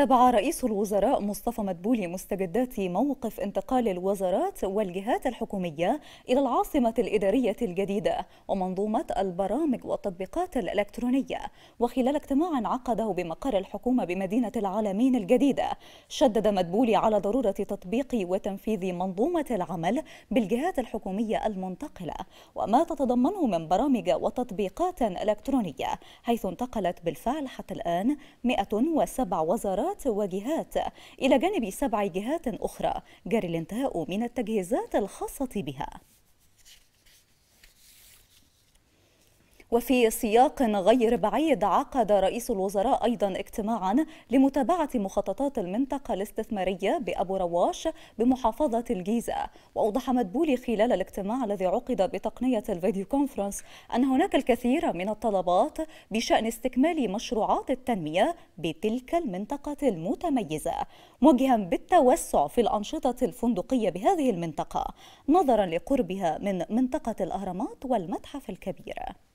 تابع رئيس الوزراء مصطفى مدبولي مستجدات موقف انتقال الوزارات والجهات الحكومية إلى العاصمة الإدارية الجديدة ومنظومة البرامج والتطبيقات الإلكترونية وخلال اجتماع عقده بمقر الحكومة بمدينة العالمين الجديدة شدد مدبولي على ضرورة تطبيق وتنفيذ منظومة العمل بالجهات الحكومية المنتقلة وما تتضمنه من برامج وتطبيقات إلكترونية حيث انتقلت بالفعل حتى الآن 107 وزارات وزارات وجهات إلى جانب سبع جهات أخرى جري الانتهاء من التجهيزات الخاصة بها وفي سياق غير بعيد عقد رئيس الوزراء أيضا اجتماعا لمتابعة مخططات المنطقة الاستثمارية بأبو رواش بمحافظة الجيزة وأوضح مدبولي خلال الاجتماع الذي عقد بتقنية الفيديو كونفرنس أن هناك الكثير من الطلبات بشأن استكمال مشروعات التنمية بتلك المنطقة المتميزة موجها بالتوسع في الأنشطة الفندقية بهذه المنطقة نظرا لقربها من منطقة الأهرامات والمتحف الكبير